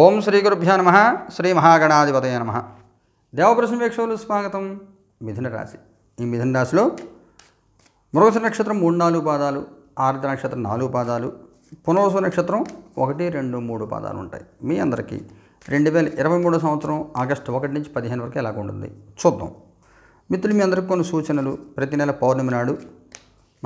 ఓం శ్రీ గురుభ్యో నమ శ్రీ మహాగణాధిపతయ నమ దేవప్రశ్న వీక్షలు స్వాగతం మిథున రాశి ఈ మిథున రాశిలో మృగసు నక్షత్రం మూడు నాలుగు పాదాలు ఆర్ద్ర నక్షత్రం నాలుగు పాదాలు పునర్వసు నక్షత్రం ఒకటి రెండు మూడు పాదాలు ఉంటాయి మీ అందరికీ రెండు వేల ఇరవై మూడు సంవత్సరం ఆగస్టు ఒకటి నుంచి పదిహేను వరకు ఎలా ఉంటుంది చూద్దాం మిత్రులు మీ అందరికీ కొన్ని సూచనలు ప్రతి నెల పౌర్ణమి నాడు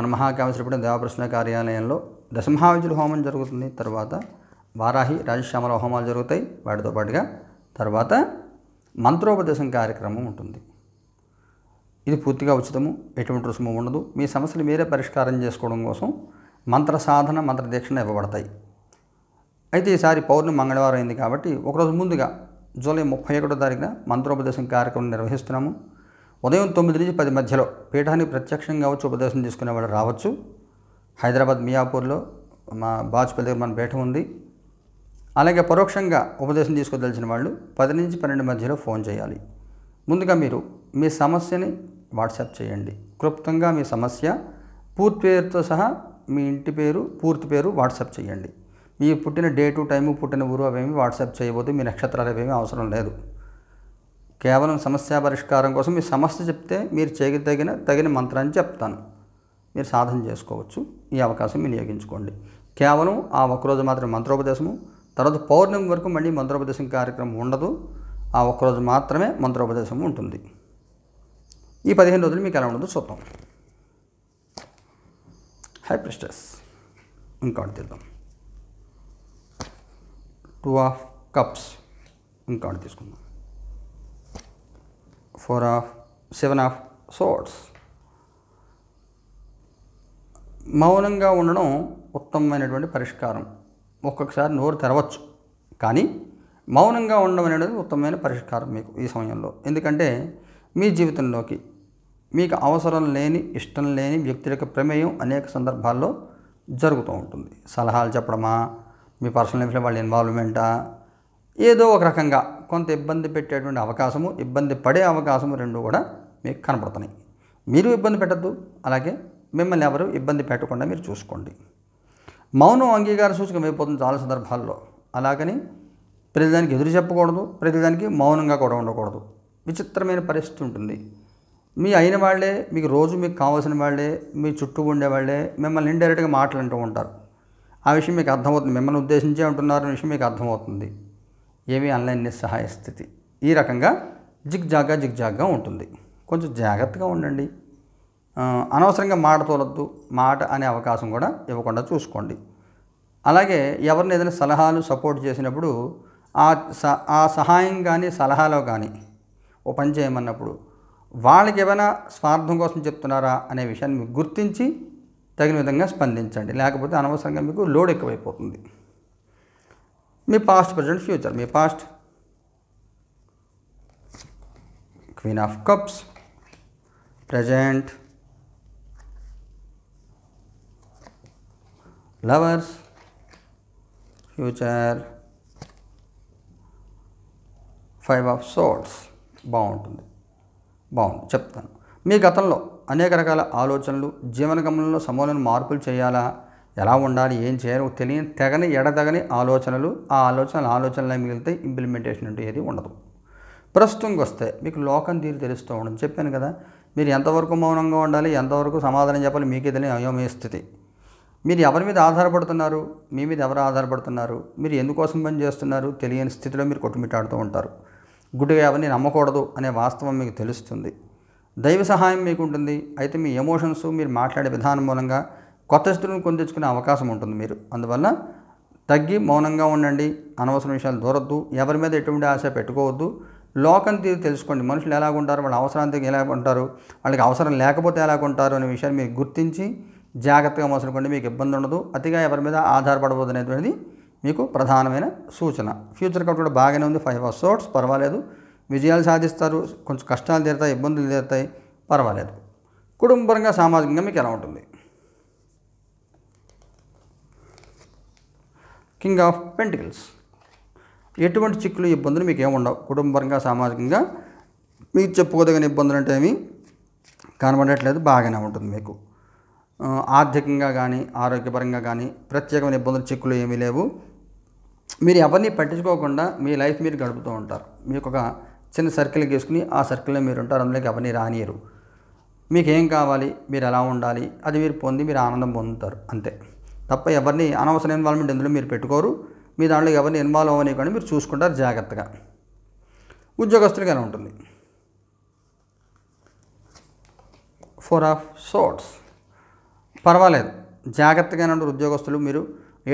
మన మహాకామేశ్వరపడి దేవప్రశ్న కార్యాలయంలో దశమహావిజులు హోమం జరుగుతుంది తర్వాత వారాహి రాజశ్యామల హోమాలు జరుగుతాయి వాటితో పాటుగా తర్వాత మంత్రోపదేశం కార్యక్రమం ఉంటుంది ఇది పూర్తిగా ఉచితము ఎటువంటి రుసుము ఉండదు మీ సమస్యలు మీరే పరిష్కారం చేసుకోవడం కోసం మంత్ర సాధన మంత్ర దీక్షణ ఇవ్వబడతాయి అయితే ఈసారి పౌర్ణమి మంగళవారం అయింది కాబట్టి ఒకరోజు ముందుగా జూలై ముప్పై ఒకటో తారీఖున మంత్రోపదేశం కార్యక్రమం నిర్వహిస్తున్నాము ఉదయం తొమ్మిది నుంచి పది మధ్యలో పీఠానికి ప్రత్యక్షంగా వచ్చి ఉపదేశం తీసుకునే వాళ్ళు రావచ్చు హైదరాబాద్ మియాపూర్లో మా బాజ్పేయి దగ్గర మన పీఠం ఉంది అలాగే పరోక్షంగా ఉపదేశం తీసుకోదలిచిన వాళ్ళు పది నుంచి పన్నెండు మధ్యలో ఫోన్ చేయాలి ముందుగా మీరు మీ సమస్యని వాట్సాప్ చేయండి క్లుప్తంగా మీ సమస్య పూర్తి పేరుతో సహా మీ ఇంటి పేరు పూర్తి పేరు వాట్సాప్ చేయండి మీ పుట్టిన డేటు టైము పుట్టిన ఊరు అవేమి వాట్సాప్ చేయబోదు మీ నక్షత్రాలు అవేమి అవసరం లేదు కేవలం సమస్య పరిష్కారం కోసం మీ సమస్య చెప్తే మీరు చేయదగిన తగిన మంత్రాన్ని చెప్తాను మీరు సాధన చేసుకోవచ్చు ఈ అవకాశం వినియోగించుకోండి కేవలం ఆ ఒక్కరోజు మాత్రం మంత్రోపదేశము తర్వాత పౌర్ణమి వరకు మళ్ళీ మంత్రోపదేశం కార్యక్రమం ఉండదు ఆ ఒక్కరోజు మాత్రమే మంత్రోపదేశం ఉంటుంది ఈ పదిహేను రోజులు మీకు ఎలా ఉండదు చూద్దాం హై ప్రిస్టర్స్ ఇంకోటి తీద్దాం టూ ఆఫ్ కప్స్ ఇంకోటి తీసుకుందాం four of seven of swords మౌనంగా ఉండడం ఉత్తమమైనటువంటి పరిష్కారం ఒక్కొక్కసారి నోరు తెరవచ్చు కానీ మౌనంగా ఉండడం అనేది ఉత్తమమైన పరిష్కారం మీకు ఈ సమయంలో ఎందుకంటే మీ జీవితంలోకి మీకు అవసరం లేని ఇష్టం లేని వ్యక్తుల యొక్క ప్రమేయం అనేక సందర్భాల్లో జరుగుతూ ఉంటుంది సలహాలు చెప్పడమా మీ పర్సనల్ లైఫ్లో వాళ్ళ ఇన్వాల్వ్మెంటా ఏదో ఒక రకంగా కొంత ఇబ్బంది పెట్టేటువంటి అవకాశము ఇబ్బంది పడే అవకాశము రెండు కూడా మీకు కనపడుతున్నాయి మీరు ఇబ్బంది పెట్టద్దు అలాగే మిమ్మల్ని ఎవరు ఇబ్బంది పెట్టకుండా మీరు చూసుకోండి మౌనం అంగీకార సూచకం అయిపోతుంది చాలా సందర్భాల్లో అలాగని ప్రతిదానికి ఎదురు చెప్పకూడదు ప్రతిదానికి మౌనంగా కూడా ఉండకూడదు విచిత్రమైన పరిస్థితి ఉంటుంది మీ అయిన వాళ్ళే మీకు రోజు మీకు కావాల్సిన వాళ్ళే మీ చుట్టూ ఉండేవాళ్ళే మిమ్మల్ని ఇండైరెక్ట్గా మాట్లాడుతూ ఉంటారు ఆ విషయం మీకు అర్థమవుతుంది మిమ్మల్ని ఉద్దేశించే ఉంటున్నారు విషయం మీకు అర్థమవుతుంది ఏమీ ఆన్లైన్ నిస్సహాయ స్థితి ఈ రకంగా జిగ్జాగ్గా జిగ్జాగ్గా ఉంటుంది కొంచెం జాగ్రత్తగా ఉండండి అనవసరంగా మాట తోలొద్దు మాట అనే అవకాశం కూడా ఇవ్వకుండా చూసుకోండి అలాగే ఎవరిని ఏదైనా సలహాలు సపోర్ట్ చేసినప్పుడు ఆ స ఆ సహాయం కానీ సలహాలో కానీ ఓ పని చేయమన్నప్పుడు వాళ్ళకి ఏమైనా స్వార్థం కోసం చెప్తున్నారా అనే విషయాన్ని మీకు గుర్తించి తగిన విధంగా స్పందించండి లేకపోతే అనవసరంగా మీకు లోడ్ ఎక్కువైపోతుంది మీ పాస్ట్ ప్రజెంట్ ఫ్యూచర్ మీ past queen of cups present lovers future five of swords బాగుంటుంది బాగుంది చెప్తాను మీ గతంలో అనేక రకాల ఆలోచనలు జీవన గమనంలో సమూలను మార్పులు చేయాలా ఎలా ఉండాలి ఏం చేయాలో తెలియని తెగని ఎడతగని ఆలోచనలు ఆ ఆలోచనలు ఆలోచనలే మిగిలితే ఇంప్లిమెంటేషన్ అంటే ఏది ఉండదు ప్రస్తుతంకి వస్తే మీకు లోకం తీరు తెలుస్తూ ఉండదు చెప్పాను కదా మీరు ఎంతవరకు మౌనంగా ఉండాలి ఎంతవరకు సమాధానం చెప్పాలి మీకు తెలియని అయోమయ స్థితి మీరు ఎవరి మీద ఆధారపడుతున్నారు మీ మీద ఎవరు ఆధారపడుతున్నారు మీరు ఎందుకోసం పని చేస్తున్నారు తెలియని స్థితిలో మీరు కొట్టుమిట్టాడుతూ ఉంటారు గుడ్డిగా ఎవరిని నమ్మకూడదు అనే వాస్తవం మీకు తెలుస్తుంది దైవ సహాయం మీకు ఉంటుంది అయితే మీ ఎమోషన్స్ మీరు మాట్లాడే విధానం మూలంగా కొత్త స్థితులను కొని తెచ్చుకునే అవకాశం ఉంటుంది మీరు అందువల్ల తగ్గి మౌనంగా ఉండండి అనవసరం విషయాలు దూరద్దు ఎవరి మీద ఎటువంటి ఆశ పెట్టుకోవద్దు లోకం తీరు తెలుసుకోండి మనుషులు ఎలాగుంటారు వాళ్ళ అవసరానికి ఎలా ఉంటారు వాళ్ళకి అవసరం లేకపోతే ఉంటారు అనే విషయాన్ని మీరు గుర్తించి జాగ్రత్తగా మోసనుకోండి మీకు ఇబ్బంది ఉండదు అతిగా ఎవరి మీద ఆధారపడబోదు అనేటువంటిది మీకు ప్రధానమైన సూచన ఫ్యూచర్ కౌట్ కూడా బాగానే ఉంది ఫైవ్ ఆఫ్ సోట్స్ పర్వాలేదు విజయాలు సాధిస్తారు కొంచెం కష్టాలు తీరుతాయి ఇబ్బందులు తీరుతాయి పర్వాలేదు కుటుంబరంగా సామాజికంగా మీకు ఎలా ఉంటుంది కింగ్ ఆఫ్ పెంటికల్స్ ఎటువంటి చిక్కులు ఇబ్బందులు మీకు ఏముండవు కుటుంబరంగా సామాజికంగా మీకు చెప్పుకోదగిన ఇబ్బందులు అంటే ఏమి కనబడట్లేదు బాగానే ఉంటుంది మీకు ఆర్థికంగా కానీ ఆరోగ్యపరంగా కానీ ప్రత్యేకమైన ఇబ్బందులు చిక్కులు ఏమీ లేవు మీరు ఎవరిని పట్టించుకోకుండా మీ లైఫ్ మీరు గడుపుతూ ఉంటారు మీకు ఒక చిన్న సర్కిల్ గీసుకుని ఆ సర్కిల్లో మీరు ఉంటారు అందులోకి ఎవరిని రానియరు మీకు ఏం కావాలి మీరు ఎలా ఉండాలి అది మీరు పొంది మీరు ఆనందం పొందుతారు అంతే తప్ప ఎవరిని అనవసర ఇన్వాల్వ్మెంట్ ఇందులో మీరు పెట్టుకోరు మీ దాంట్లో ఎవరిని ఇన్వాల్వ్ అవ్వని కానీ మీరు చూసుకుంటారు జాగ్రత్తగా ఉద్యోగస్తులకి ఎలా ఉంటుంది ఫోర్ ఆఫ్ సోట్స్ పర్వాలేదు జాగ్రత్తగా ఉండే ఉద్యోగస్తులు మీరు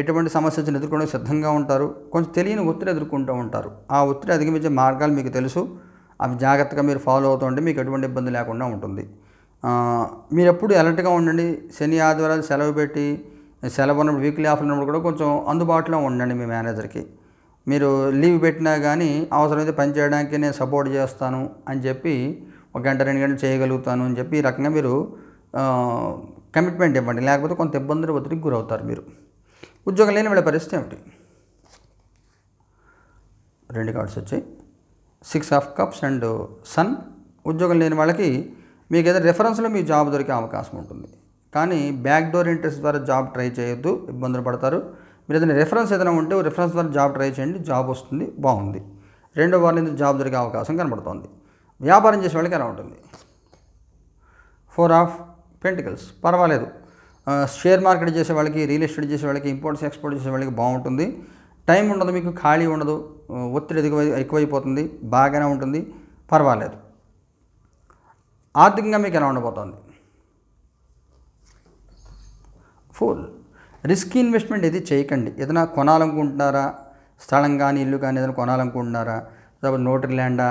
ఎటువంటి సమస్యలను ఎదుర్కొనే సిద్ధంగా ఉంటారు కొంచెం తెలియని ఒత్తిడి ఎదుర్కొంటూ ఉంటారు ఆ ఒత్తిడి అధిగమించే మార్గాలు మీకు తెలుసు అవి జాగ్రత్తగా మీరు ఫాలో అవుతుంటే మీకు ఎటువంటి ఇబ్బంది లేకుండా ఉంటుంది మీరు ఎప్పుడు అలర్ట్గా ఉండండి శని ఆదివారాలు సెలవు పెట్టి సెలవు ఉన్నప్పుడు వీక్లీ ఆఫ్ ఉన్నప్పుడు కూడా కొంచెం అందుబాటులో ఉండండి మీ మేనేజర్కి మీరు లీవ్ పెట్టినా కానీ అవసరమైతే పని చేయడానికి నేను సపోర్ట్ చేస్తాను అని చెప్పి ఒక గంట రెండు గంటలు చేయగలుగుతాను అని చెప్పి ఈ రకంగా మీరు కమిట్మెంట్ ఇవ్వండి లేకపోతే కొంత ఇబ్బందులు ఒత్తిడికి గురవుతారు మీరు ఉద్యోగం లేని వాళ్ళ పరిస్థితి ఏమిటి రెండు కార్డ్స్ వచ్చాయి six of cups and sun ఉద్యోగం లేని వాళ్ళకి మీకు ఏదైనా రెఫరెన్స్లో మీ జాబ్ దొరికే అవకాశం ఉంటుంది కానీ బ్యాక్ డోర్ ఇంట్రెస్ట్ ద్వారా జాబ్ ట్రై చేయొద్దు ఇబ్బందులు పడతారు మీరు ఏదైనా రెఫరెన్స్ ఏదైనా ఉంటే రెఫరెన్స్ ద్వారా జాబ్ ట్రై చేయండి జాబ్ వస్తుంది బాగుంది రెండో వారి నుంచి జాబ్ దొరికే అవకాశం కనబడుతోంది వ్యాపారం చేసే వాళ్ళకి ఎలా ఉంటుంది ఫోర్ ఆఫ్ పెంటికల్స్ పర్వాలేదు షేర్ మార్కెట్ చేసే వాళ్ళకి రియల్ ఎస్టేట్ చేసే వాళ్ళకి ఇంపోర్ట్స్ ఎక్స్పోర్ట్ చేసే వాళ్ళకి బాగుంటుంది టైం ఉండదు మీకు ఖాళీ ఉండదు ఒత్తిడి ఎదుగు ఎక్కువైపోతుంది బాగానే ఉంటుంది పర్వాలేదు ఆర్థికంగా మీకు ఎలా ఉండబోతోంది ఫుల్ రిస్క్ ఇన్వెస్ట్మెంట్ ఇది చేయకండి ఏదైనా కొనాలనుకుంటున్నారా స్థలం కానీ ఇల్లు కానీ ఏదైనా కొనాలనుకుంటున్నారా లేకపోతే నోటరీ ల్యాండా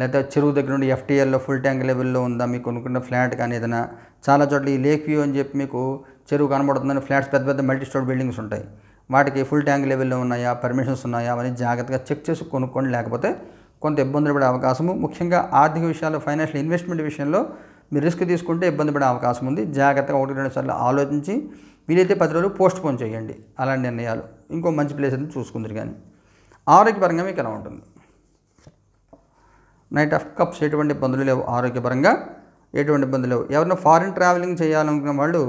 లేదా చెరువు దగ్గర నుండి ఎఫ్టీఎల్లో ఫుల్ ట్యాంక్ లెవెల్లో ఉందా మీకు కొనుక్కున్న ఫ్లాట్ కానీ ఏదైనా చాలా చోట్ల ఈ లేక్ వ్యూ అని చెప్పి మీకు చెరువు కనబడుతుందని ఫ్లాట్స్ పెద్ద పెద్ద మల్టీ స్టోర్ బిల్డింగ్స్ ఉంటాయి వాటికి ఫుల్ ట్యాంక్ లెవెల్లో ఉన్నాయా పర్మిషన్స్ ఉన్నాయా అవన్నీ జాగ్రత్తగా చెక్ చేసి కొనుక్కోండి లేకపోతే కొంత ఇబ్బందులు పడే అవకాశము ముఖ్యంగా ఆర్థిక విషయాల్లో ఫైనాన్షియల్ ఇన్వెస్ట్మెంట్ విషయంలో మీరు రిస్క్ తీసుకుంటే ఇబ్బంది పడే అవకాశం ఉంది జాగ్రత్తగా ఒకటి రెండు సార్లు ఆలోచించి వీలైతే పది రోజులు పోస్ట్ పోన్ చేయండి అలాంటి నిర్ణయాలు ఇంకో మంచి ప్లేస్ అయితే చూసుకుందరు కానీ ఆరోగ్యపరంగా మీకు ఎలా ఉంటుంది నైట్ ఆఫ్ కప్స్ ఎటువంటి ఇబ్బందులు లేవు ఆరోగ్యపరంగా ఎటువంటి ఇబ్బందులు లేవు ఎవరైనా ఫారిన్ ట్రావెలింగ్ చేయాలనుకున్న వాళ్ళు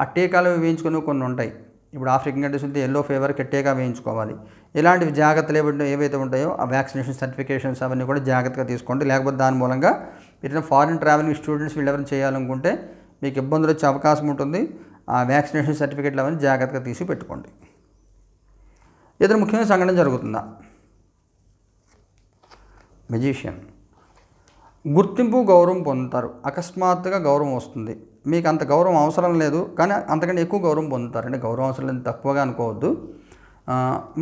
ఆ టీకాలు వేయించుకుని కొన్ని ఉంటాయి ఇప్పుడు ఆఫ్రికన్ కంట్రీస్ ఉంటే ఎల్లో ఫీవర్కి టీకా వేయించుకోవాలి ఇలాంటివి జాగ్రత్తలు ఏవైతే ఏవైతే ఉంటాయో ఆ వ్యాక్సినేషన్ సర్టిఫికేషన్స్ అవన్నీ కూడా జాగ్రత్తగా తీసుకోండి లేకపోతే దాని మూలంగా మీరు ఫారిన్ ట్రావెలింగ్ స్టూడెంట్స్ వీళ్ళు ఎవరైనా చేయాలనుకుంటే మీకు ఇబ్బందులు వచ్చే అవకాశం ఉంటుంది ఆ వ్యాక్సినేషన్ సర్టిఫికేట్లు అవన్నీ జాగ్రత్తగా తీసి పెట్టుకోండి ఇతర ముఖ్యమైన సంఘటన జరుగుతుందా మెజీషియన్ గుర్తింపు గౌరవం పొందుతారు అకస్మాత్తుగా గౌరవం వస్తుంది మీకు అంత గౌరవం అవసరం లేదు కానీ అంతకంటే ఎక్కువ గౌరవం పొందుతారు అంటే గౌరవం అవసరం లేదు తక్కువగా అనుకోవద్దు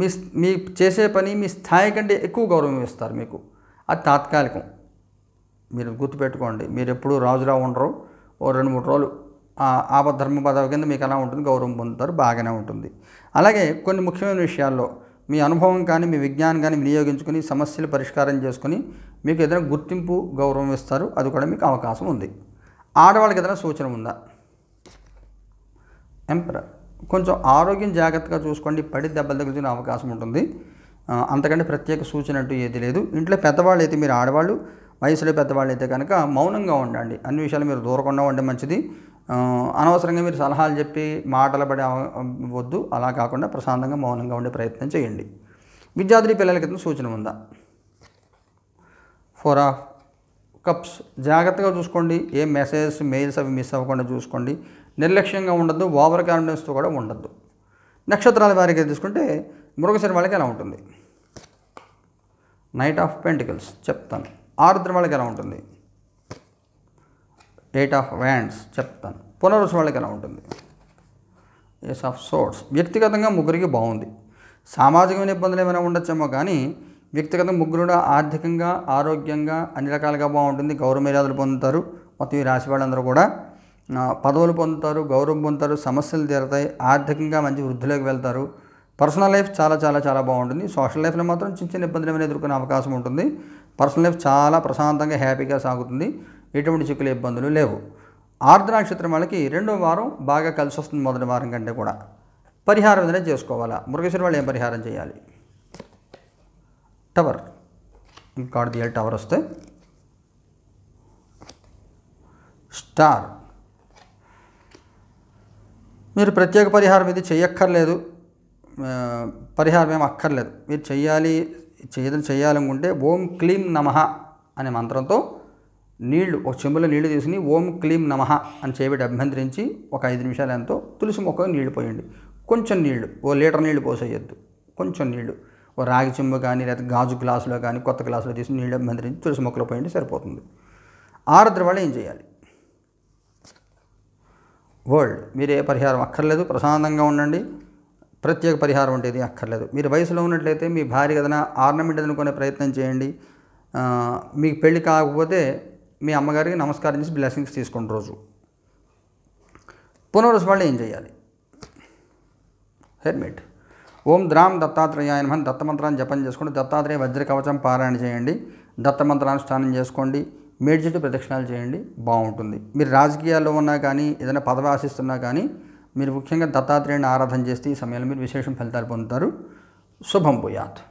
మీ మీ చేసే పని మీ స్థాయి కంటే ఎక్కువ గౌరవం ఇస్తారు మీకు అది తాత్కాలికం మీరు గుర్తుపెట్టుకోండి మీరు ఎప్పుడూ రాజురావు ఉండరు ఓ రెండు మూడు రోజులు ఆపద్ధర్మ పదవి కింద మీకు ఎలా ఉంటుంది గౌరవం పొందుతారు బాగానే ఉంటుంది అలాగే కొన్ని ముఖ్యమైన విషయాల్లో మీ అనుభవం కానీ మీ విజ్ఞానం కానీ వినియోగించుకుని సమస్యలు పరిష్కారం చేసుకుని మీకు ఏదైనా గుర్తింపు గౌరవం ఇస్తారు అది కూడా మీకు అవకాశం ఉంది ఆడవాళ్ళకి ఏదైనా సూచన ఉందా ఎంపర కొంచెం ఆరోగ్యం జాగ్రత్తగా చూసుకోండి పడి దెబ్బలు తగులుతున్న అవకాశం ఉంటుంది అంతకంటే ప్రత్యేక సూచన అంటూ ఏది లేదు ఇంట్లో పెద్దవాళ్ళు అయితే మీరు ఆడవాళ్ళు వయసులో పెద్దవాళ్ళు అయితే కనుక మౌనంగా ఉండండి అన్ని విషయాలు మీరు దూరకుండా ఉండే మంచిది అనవసరంగా మీరు సలహాలు చెప్పి మాటలు పడే వద్దు అలా కాకుండా ప్రశాంతంగా మౌనంగా ఉండే ప్రయత్నం చేయండి విద్యార్థి పిల్లలకి సూచన ఉందా ఫోర్ ఆఫ్ కప్స్ జాగ్రత్తగా చూసుకోండి ఏ మెసేజెస్ మెయిల్స్ అవి మిస్ అవ్వకుండా చూసుకోండి నిర్లక్ష్యంగా ఉండద్దు ఓవర్ కాన్ఫిడెన్స్తో కూడా ఉండద్దు నక్షత్రాల వారికి తీసుకుంటే మృగశిర వాళ్ళకి ఎలా ఉంటుంది నైట్ ఆఫ్ పెంటికల్స్ చెప్తాను ఆరుద్ర వాళ్ళకి ఎలా ఉంటుంది ఎయిట్ ఆఫ్ వ్యాండ్స్ చెప్తాను పునరుషం వాళ్ళకి ఎలా ఉంటుంది ఎస్ ఆఫ్ సోర్ట్స్ వ్యక్తిగతంగా ముగ్గురికి బాగుంది సామాజికమైన ఇబ్బందులు ఏమైనా ఉండొచ్చేమో కానీ వ్యక్తిగతంగా ముగ్గురు ఆర్థికంగా ఆరోగ్యంగా అన్ని రకాలుగా బాగుంటుంది గౌరవ మర్యాదలు పొందుతారు మొత్తం ఈ రాశి వాళ్ళందరూ కూడా పదవులు పొందుతారు గౌరవం పొందుతారు సమస్యలు తీరతాయి ఆర్థికంగా మంచి వృద్ధిలోకి వెళ్తారు పర్సనల్ లైఫ్ చాలా చాలా చాలా బాగుంటుంది సోషల్ లైఫ్లో మాత్రం చిన్న చిన్న ఇబ్బందులు ఏమైనా ఎదుర్కొనే అవకాశం ఉంటుంది పర్సనల్ లైఫ్ చాలా ప్రశాంతంగా హ్యాపీగా సాగుతుంది ఎటువంటి చిక్కులు ఇబ్బందులు లేవు ఆర్ద్ర నక్షత్రం వాళ్ళకి రెండో వారం బాగా కలిసి వస్తుంది మొదటి వారం కంటే కూడా పరిహారం ఏదైనా చేసుకోవాలా మురుగేశ్వరి వాళ్ళు ఏం పరిహారం చేయాలి టవర్ కార్డు తీయాలి టవర్ వస్తే స్టార్ మీరు ప్రత్యేక పరిహారం ఇది చేయక్కర్లేదు పరిహారం ఏం అక్కర్లేదు మీరు చేయాలి చేతులు చేయాలనుకుంటే ఓం క్లీం నమ అనే మంత్రంతో నీళ్లు ఒక చెంబులో నీళ్లు తీసుకుని ఓం క్లీం నమ అని చేపెట్టి అభ్యంతరించి ఒక ఐదు నిమిషాలు ఎంతో తులసి మొక్క నీళ్లు పోయండి కొంచెం నీళ్లు ఓ లీటర్ నీళ్లు పోసేయొద్దు కొంచెం నీళ్లు ఓ రాగి చెంబు కానీ లేదా గాజు గ్లాసులో కానీ కొత్త గ్లాసులో తీసుకుని నీళ్ళు అభ్యంతరించి తులసి మొక్కలో పోయండి సరిపోతుంది ఆరుద్ర వల్ల ఏం చేయాలి వరల్డ్ మీరే పరిహారం అక్కర్లేదు ప్రశాంతంగా ఉండండి ప్రత్యేక పరిహారం ఉండేది అక్కర్లేదు మీరు వయసులో ఉన్నట్లయితే మీ భార్య ఏదైనా ఆర్నమెంట్ అనుకునే ప్రయత్నం చేయండి మీకు పెళ్ళి కాకపోతే మీ అమ్మగారికి నమస్కారం చేసి బ్లెస్సింగ్స్ తీసుకోండి రోజు పునరుస్ వాళ్ళు ఏం చేయాలి హెల్మెట్ ఓం ద్రామ్ దత్తాత్రేయ నమన్ దత్తమంత్రాన్ని జపం చేసుకోండి దత్తాత్రేయ వజ్ర కవచం పారాయణ చేయండి దత్తమంత్రానుష్ఠానం చేసుకోండి మేడ్చుట్టు ప్రదక్షిణాలు చేయండి బాగుంటుంది మీరు రాజకీయాల్లో ఉన్నా కానీ ఏదైనా పదవి ఆశిస్తున్నా కానీ మీరు ముఖ్యంగా దత్తాత్రేయుని ఆరాధన చేస్తే ఈ సమయంలో మీరు విశేషం ఫలితాలు పొందుతారు శుభం భూయాత్